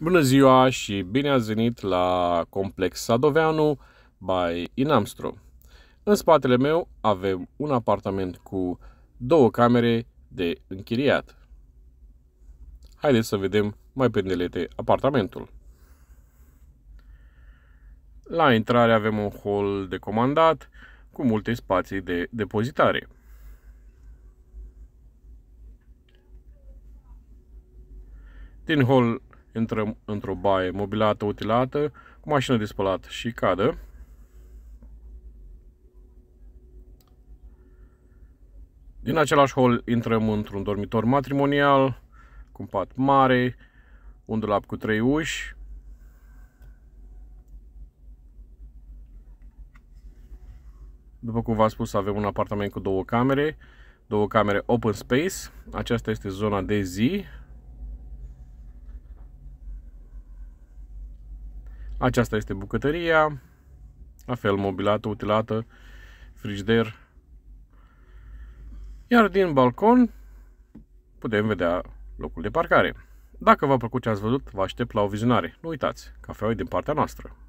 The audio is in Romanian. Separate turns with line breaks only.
Bună ziua și bine ați venit la Complex Sadoveanu by Inamstro. În spatele meu avem un apartament cu două camere de închiriat. Haideți să vedem mai îndelete apartamentul. La intrare avem un hol de comandat cu multe spații de depozitare. Din hol intrăm într-o baie mobilată, utilată, cu mașină de spălat și cadă. Din același hol intrăm într-un dormitor matrimonial, cu un pat mare, un dulap cu trei uși, După cum v-am spus, avem un apartament cu două camere, două camere open space. Aceasta este zona de zi, Aceasta este bucătăria, la fel mobilată, utilată, frigider. Iar din balcon putem vedea locul de parcare. Dacă v-a plăcut ce ați văzut, vă aștept la o vizionare. Nu uitați, cafeaua e din partea noastră.